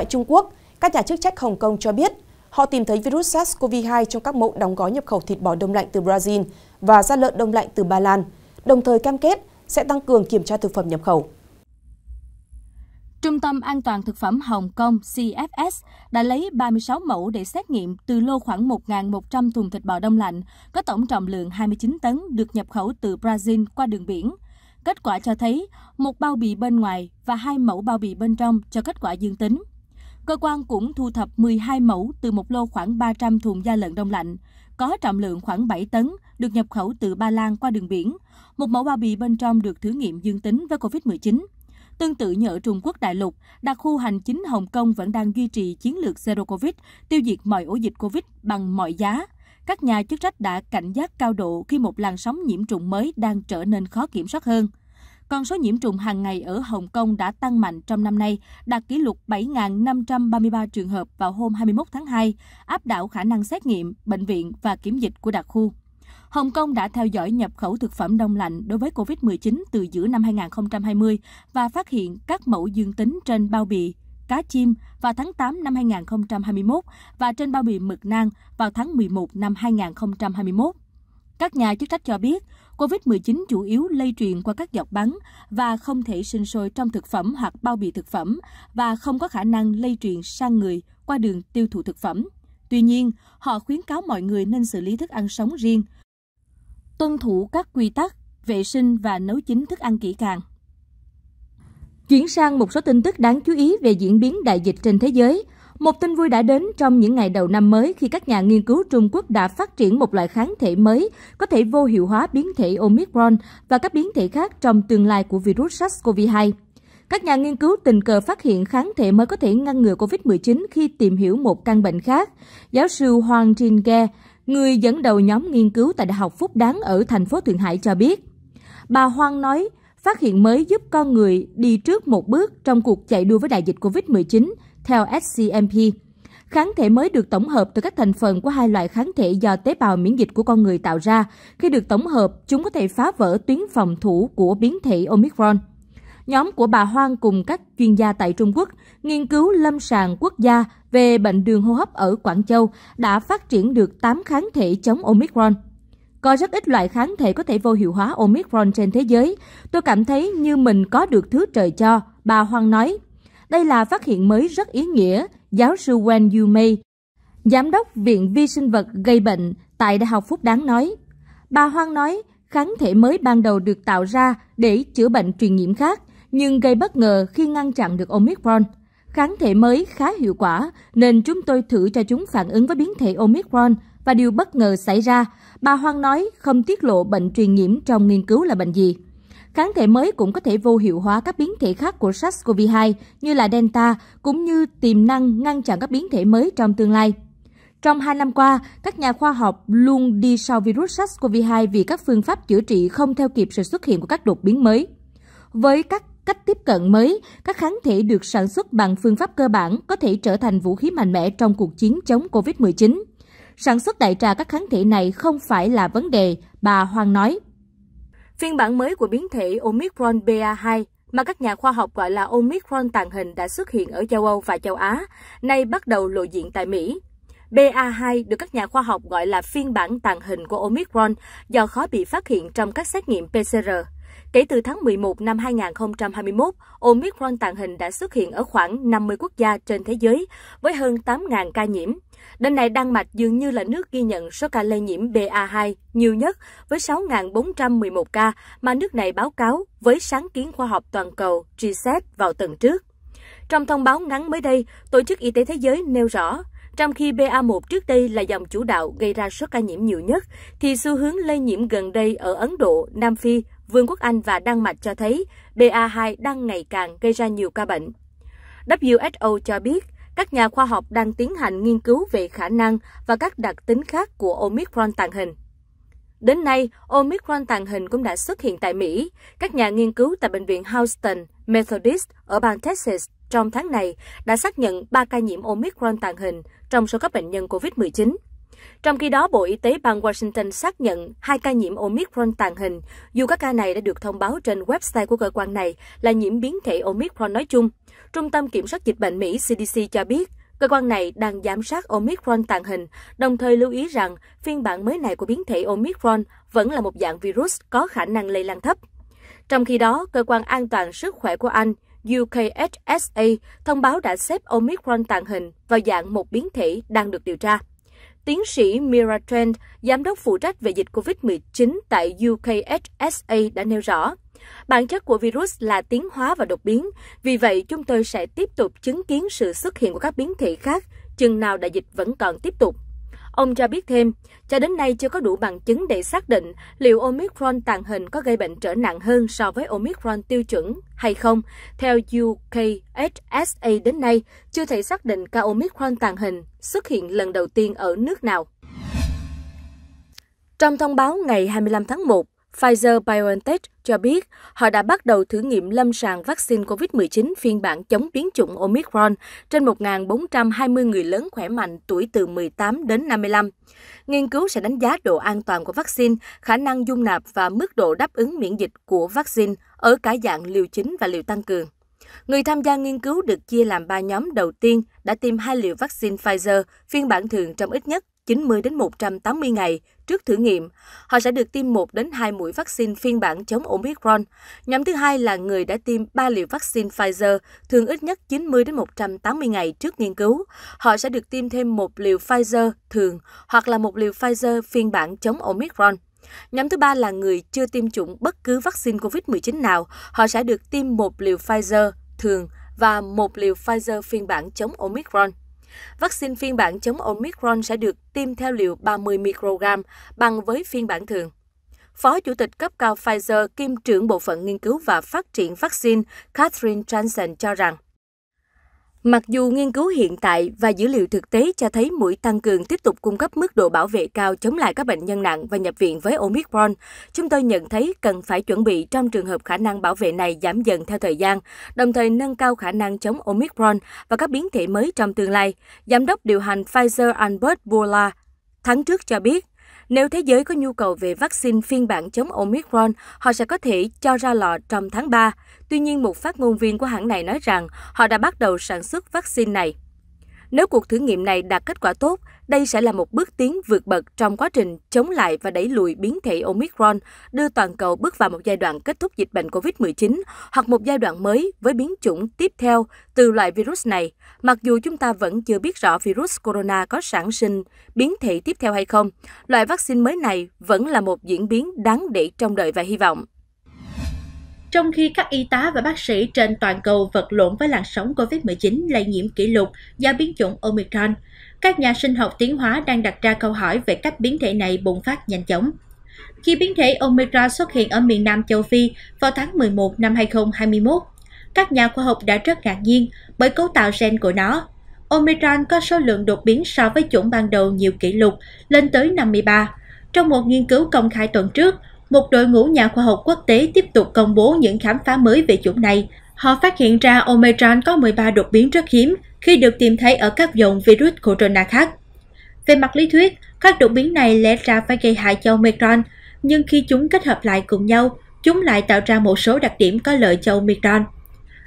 Tại Trung Quốc, các nhà chức trách Hồng Kông cho biết họ tìm thấy virus SARS-CoV-2 trong các mẫu đóng gói nhập khẩu thịt bò đông lạnh từ Brazil và da lợn đông lạnh từ Ba Lan, đồng thời cam kết sẽ tăng cường kiểm tra thực phẩm nhập khẩu. Trung tâm An toàn Thực phẩm Hồng Kông CFS đã lấy 36 mẫu để xét nghiệm từ lô khoảng 1.100 thùng thịt bò đông lạnh, có tổng trọng lượng 29 tấn được nhập khẩu từ Brazil qua đường biển. Kết quả cho thấy một bao bì bên ngoài và hai mẫu bao bì bên trong cho kết quả dương tính. Cơ quan cũng thu thập 12 mẫu từ một lô khoảng 300 thùng da lợn đông lạnh, có trọng lượng khoảng 7 tấn, được nhập khẩu từ Ba Lan qua đường biển. Một mẫu bao bì bên trong được thử nghiệm dương tính với COVID-19. Tương tự như ở Trung Quốc đại lục, đặc khu hành chính Hồng Kông vẫn đang duy trì chiến lược Zero Covid, tiêu diệt mọi ổ dịch Covid bằng mọi giá. Các nhà chức trách đã cảnh giác cao độ khi một làn sóng nhiễm trùng mới đang trở nên khó kiểm soát hơn con số nhiễm trùng hàng ngày ở Hồng Kông đã tăng mạnh trong năm nay, đạt kỷ lục 7.533 trường hợp vào hôm 21 tháng 2, áp đảo khả năng xét nghiệm, bệnh viện và kiểm dịch của đặc khu. Hồng Kông đã theo dõi nhập khẩu thực phẩm đông lạnh đối với COVID-19 từ giữa năm 2020 và phát hiện các mẫu dương tính trên bao bì cá chim vào tháng 8 năm 2021 và trên bao bì mực nang vào tháng 11 năm 2021. Các nhà chức trách cho biết, COVID-19 chủ yếu lây truyền qua các giọt bắn và không thể sinh sôi trong thực phẩm hoặc bao bì thực phẩm và không có khả năng lây truyền sang người qua đường tiêu thụ thực phẩm. Tuy nhiên, họ khuyến cáo mọi người nên xử lý thức ăn sống riêng, tuân thủ các quy tắc vệ sinh và nấu chín thức ăn kỹ càng. Chuyển sang một số tin tức đáng chú ý về diễn biến đại dịch trên thế giới – một tin vui đã đến trong những ngày đầu năm mới khi các nhà nghiên cứu Trung Quốc đã phát triển một loại kháng thể mới có thể vô hiệu hóa biến thể Omicron và các biến thể khác trong tương lai của virus SARS-CoV-2. Các nhà nghiên cứu tình cờ phát hiện kháng thể mới có thể ngăn ngừa COVID-19 khi tìm hiểu một căn bệnh khác. Giáo sư Hoàng Jin Ge, người dẫn đầu nhóm nghiên cứu tại Đại học Phúc Đáng ở thành phố Thượng Hải cho biết. Bà Hoàng nói, phát hiện mới giúp con người đi trước một bước trong cuộc chạy đua với đại dịch COVID-19 theo scmp kháng thể mới được tổng hợp từ các thành phần của hai loại kháng thể do tế bào miễn dịch của con người tạo ra khi được tổng hợp chúng có thể phá vỡ tuyến phòng thủ của biến thể omicron nhóm của bà hoang cùng các chuyên gia tại trung quốc nghiên cứu lâm sàng quốc gia về bệnh đường hô hấp ở quảng châu đã phát triển được 8 kháng thể chống omicron có rất ít loại kháng thể có thể vô hiệu hóa Omicron trên thế giới. Tôi cảm thấy như mình có được thứ trời cho, bà Hoang nói. Đây là phát hiện mới rất ý nghĩa, giáo sư Wen Mei, giám đốc Viện Vi sinh vật gây bệnh tại Đại học Phúc Đáng nói. Bà Hoang nói, kháng thể mới ban đầu được tạo ra để chữa bệnh truyền nhiễm khác, nhưng gây bất ngờ khi ngăn chặn được Omicron. Kháng thể mới khá hiệu quả nên chúng tôi thử cho chúng phản ứng với biến thể Omicron và điều bất ngờ xảy ra, bà Hoang nói không tiết lộ bệnh truyền nhiễm trong nghiên cứu là bệnh gì. Kháng thể mới cũng có thể vô hiệu hóa các biến thể khác của SARS-CoV-2 như là Delta, cũng như tiềm năng ngăn chặn các biến thể mới trong tương lai. Trong hai năm qua, các nhà khoa học luôn đi sau virus SARS-CoV-2 vì các phương pháp chữa trị không theo kịp sự xuất hiện của các đột biến mới. Với các cách tiếp cận mới, các kháng thể được sản xuất bằng phương pháp cơ bản có thể trở thành vũ khí mạnh mẽ trong cuộc chiến chống COVID-19. Sản xuất đại trà các kháng thể này không phải là vấn đề, bà Hoàng nói. Phiên bản mới của biến thể Omicron BA2 mà các nhà khoa học gọi là Omicron tàng hình đã xuất hiện ở châu Âu và châu Á, nay bắt đầu lộ diện tại Mỹ. BA2 được các nhà khoa học gọi là phiên bản tàng hình của Omicron do khó bị phát hiện trong các xét nghiệm PCR. Kể từ tháng 11 năm 2021, Omicron tàng hình đã xuất hiện ở khoảng 50 quốc gia trên thế giới, với hơn 8.000 ca nhiễm. Đến nay, Đan Mạch dường như là nước ghi nhận số ca lây nhiễm BA2 nhiều nhất với 6.411 ca mà nước này báo cáo với sáng kiến khoa học toàn cầu GSET vào tuần trước. Trong thông báo ngắn mới đây, Tổ chức Y tế Thế giới nêu rõ, trong khi BA1 trước đây là dòng chủ đạo gây ra số ca nhiễm nhiều nhất, thì xu hướng lây nhiễm gần đây ở Ấn Độ, Nam Phi Vương quốc Anh và Đan Mạch cho thấy BA2 đang ngày càng gây ra nhiều ca bệnh. WHO cho biết, các nhà khoa học đang tiến hành nghiên cứu về khả năng và các đặc tính khác của Omicron tàng hình. Đến nay, Omicron tàng hình cũng đã xuất hiện tại Mỹ. Các nhà nghiên cứu tại Bệnh viện Houston Methodist ở bang Texas trong tháng này đã xác nhận 3 ca nhiễm Omicron tàng hình trong số các bệnh nhân COVID-19. Trong khi đó, Bộ Y tế bang Washington xác nhận hai ca nhiễm Omicron tàng hình, dù các ca này đã được thông báo trên website của cơ quan này là nhiễm biến thể Omicron nói chung. Trung tâm Kiểm soát Dịch bệnh Mỹ CDC cho biết, cơ quan này đang giám sát Omicron tàng hình, đồng thời lưu ý rằng phiên bản mới này của biến thể Omicron vẫn là một dạng virus có khả năng lây lan thấp. Trong khi đó, Cơ quan An toàn Sức khỏe của Anh UKHSA thông báo đã xếp Omicron tàng hình vào dạng một biến thể đang được điều tra. Tiến sĩ Mira Trent, giám đốc phụ trách về dịch COVID-19 tại UKHSA đã nêu rõ, bản chất của virus là tiến hóa và đột biến, vì vậy chúng tôi sẽ tiếp tục chứng kiến sự xuất hiện của các biến thể khác chừng nào đại dịch vẫn còn tiếp tục. Ông cho biết thêm, cho đến nay chưa có đủ bằng chứng để xác định liệu Omicron tàng hình có gây bệnh trở nặng hơn so với Omicron tiêu chuẩn hay không. Theo UKHSA đến nay, chưa thể xác định ca Omicron tàng hình xuất hiện lần đầu tiên ở nước nào. Trong thông báo ngày 25 tháng 1, Pfizer-BioNTech cho biết họ đã bắt đầu thử nghiệm lâm sàng vaccine COVID-19 phiên bản chống biến chủng Omicron trên 1.420 người lớn khỏe mạnh tuổi từ 18 đến 55. Nghiên cứu sẽ đánh giá độ an toàn của vaccine, khả năng dung nạp và mức độ đáp ứng miễn dịch của vaccine ở cả dạng liều chính và liều tăng cường. Người tham gia nghiên cứu được chia làm 3 nhóm đầu tiên đã tiêm hai liều vaccine Pfizer phiên bản thường trong ít nhất 90 đến 180 ngày trước thử nghiệm. Họ sẽ được tiêm 1 đến 2 mũi vaccine phiên bản chống Omicron. Nhóm thứ hai là người đã tiêm 3 liều vaccine Pfizer, thường ít nhất 90 đến 180 ngày trước nghiên cứu. Họ sẽ được tiêm thêm một liều Pfizer thường hoặc là một liều Pfizer phiên bản chống Omicron. Nhóm thứ ba là người chưa tiêm chủng bất cứ vaccine COVID-19 nào, họ sẽ được tiêm một liều Pfizer thường và một liều Pfizer phiên bản chống Omicron. Vaccine phiên bản chống Omicron sẽ được tiêm theo liều 30 microgram bằng với phiên bản thường. Phó Chủ tịch cấp cao Pfizer kiêm trưởng Bộ phận Nghiên cứu và Phát triển Vaccine Catherine Johnson cho rằng, Mặc dù nghiên cứu hiện tại và dữ liệu thực tế cho thấy mũi tăng cường tiếp tục cung cấp mức độ bảo vệ cao chống lại các bệnh nhân nặng và nhập viện với Omicron, chúng tôi nhận thấy cần phải chuẩn bị trong trường hợp khả năng bảo vệ này giảm dần theo thời gian, đồng thời nâng cao khả năng chống Omicron và các biến thể mới trong tương lai. Giám đốc điều hành Pfizer Albert Bourla tháng trước cho biết, nếu thế giới có nhu cầu về vaccine phiên bản chống Omicron, họ sẽ có thể cho ra lò trong tháng 3. Tuy nhiên, một phát ngôn viên của hãng này nói rằng họ đã bắt đầu sản xuất vaccine này. Nếu cuộc thử nghiệm này đạt kết quả tốt, đây sẽ là một bước tiến vượt bậc trong quá trình chống lại và đẩy lùi biến thể Omicron, đưa toàn cầu bước vào một giai đoạn kết thúc dịch bệnh COVID-19 hoặc một giai đoạn mới với biến chủng tiếp theo từ loại virus này, mặc dù chúng ta vẫn chưa biết rõ virus corona có sản sinh biến thể tiếp theo hay không. Loại vaccine mới này vẫn là một diễn biến đáng để trông đợi và hy vọng trong khi các y tá và bác sĩ trên toàn cầu vật lộn với làn sóng covid 19 lây nhiễm kỷ lục do biến chủng omicron các nhà sinh học tiến hóa đang đặt ra câu hỏi về cách biến thể này bùng phát nhanh chóng khi biến thể Omicron xuất hiện ở miền Nam châu Phi vào tháng 11 năm 2021. Các nhà khoa học đã rất ngạc nhiên bởi cấu tạo gen của nó. Omicron có số lượng đột biến so với chủng ban đầu nhiều kỷ lục, lên tới 53. Trong một nghiên cứu công khai tuần trước, một đội ngũ nhà khoa học quốc tế tiếp tục công bố những khám phá mới về chủng này. Họ phát hiện ra Omicron có 13 đột biến rất hiếm khi được tìm thấy ở các dòng virus corona khác. Về mặt lý thuyết, các đột biến này lẽ ra phải gây hại cho Omicron, nhưng khi chúng kết hợp lại cùng nhau, chúng lại tạo ra một số đặc điểm có lợi cho Omicron.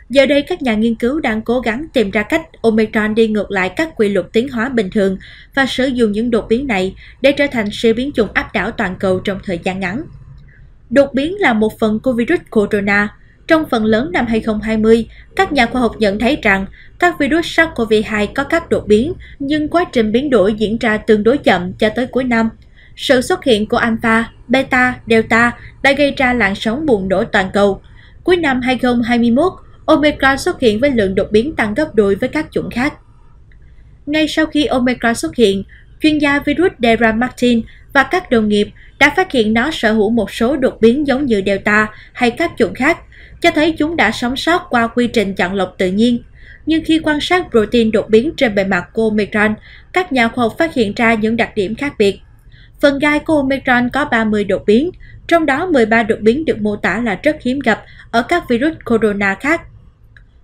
Giờ đây, các nhà nghiên cứu đang cố gắng tìm ra cách Omicron đi ngược lại các quy luật tiến hóa bình thường và sử dụng những đột biến này để trở thành siêu biến chủng áp đảo toàn cầu trong thời gian ngắn. Đột biến là một phần của virus corona. Trong phần lớn năm 2020, các nhà khoa học nhận thấy rằng các virus SARS-CoV-2 có các đột biến, nhưng quá trình biến đổi diễn ra tương đối chậm cho tới cuối năm. Sự xuất hiện của Alpha, Beta, Delta đã gây ra làn sóng bùng nổ toàn cầu. Cuối năm 2021, Omicron xuất hiện với lượng đột biến tăng gấp đôi với các chủng khác. Ngay sau khi Omicron xuất hiện, chuyên gia virus Dera Martin và các đồng nghiệp đã phát hiện nó sở hữu một số đột biến giống như Delta hay các chủng khác, cho thấy chúng đã sống sót qua quy trình chọn lọc tự nhiên. Nhưng khi quan sát protein đột biến trên bề mặt của Omicron, các nhà khoa học phát hiện ra những đặc điểm khác biệt. Phần gai của Omicron có 30 đột biến, trong đó 13 đột biến được mô tả là rất hiếm gặp ở các virus corona khác.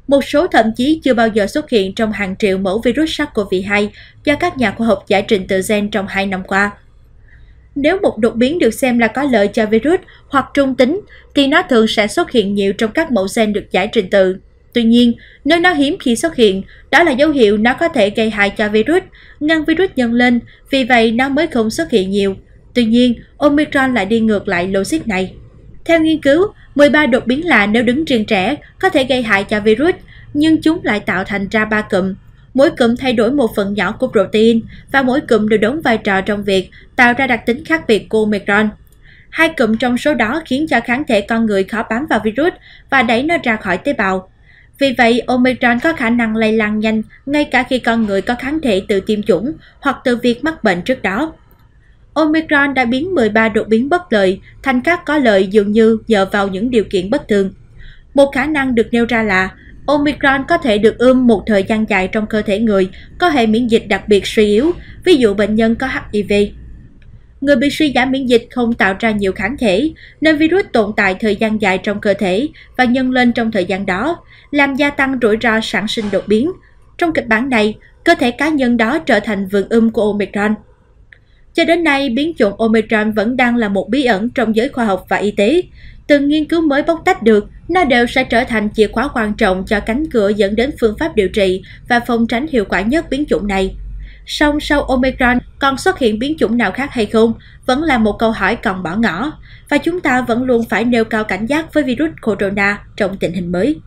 Một số thậm chí chưa bao giờ xuất hiện trong hàng triệu mẫu virus SARS-CoV-2 do các nhà khoa học giải trình tự gen trong hai năm qua nếu một đột biến được xem là có lợi cho virus hoặc trung tính thì nó thường sẽ xuất hiện nhiều trong các mẫu gen được giải trình tự. Tuy nhiên, nếu nó hiếm khi xuất hiện, đó là dấu hiệu nó có thể gây hại cho virus, ngăn virus nhân lên, vì vậy nó mới không xuất hiện nhiều. Tuy nhiên, Omicron lại đi ngược lại logic này. Theo nghiên cứu, 13 đột biến lạ nếu đứng riêng trẻ có thể gây hại cho virus, nhưng chúng lại tạo thành ra ba cụm mỗi cụm thay đổi một phần nhỏ của protein và mỗi cụm đều đóng vai trò trong việc tạo ra đặc tính khác biệt của Omicron. Hai cụm trong số đó khiến cho kháng thể con người khó bám vào virus và đẩy nó ra khỏi tế bào. Vì vậy, Omicron có khả năng lây lan nhanh ngay cả khi con người có kháng thể từ tiêm chủng hoặc từ việc mắc bệnh trước đó. Omicron đã biến 13 đột biến bất lợi thành các có lợi dường như nhờ vào những điều kiện bất thường. Một khả năng được nêu ra là Omicron có thể được ươm một thời gian dài trong cơ thể người có hệ miễn dịch đặc biệt suy yếu, ví dụ bệnh nhân có HIV. Người bị suy giảm miễn dịch không tạo ra nhiều kháng thể, nên virus tồn tại thời gian dài trong cơ thể và nhân lên trong thời gian đó, làm gia tăng rủi ro sản sinh đột biến. Trong kịch bản này, cơ thể cá nhân đó trở thành vườn ươm của Omicron. Cho đến nay, biến chủng Omicron vẫn đang là một bí ẩn trong giới khoa học và y tế, từng nghiên cứu mới bóc tách được nó đều sẽ trở thành chìa khóa quan trọng cho cánh cửa dẫn đến phương pháp điều trị và phòng tránh hiệu quả nhất biến chủng này. Song sau Omicron còn xuất hiện biến chủng nào khác hay không vẫn là một câu hỏi còn bỏ ngỏ và chúng ta vẫn luôn phải nêu cao cảnh giác với virus corona trong tình hình mới.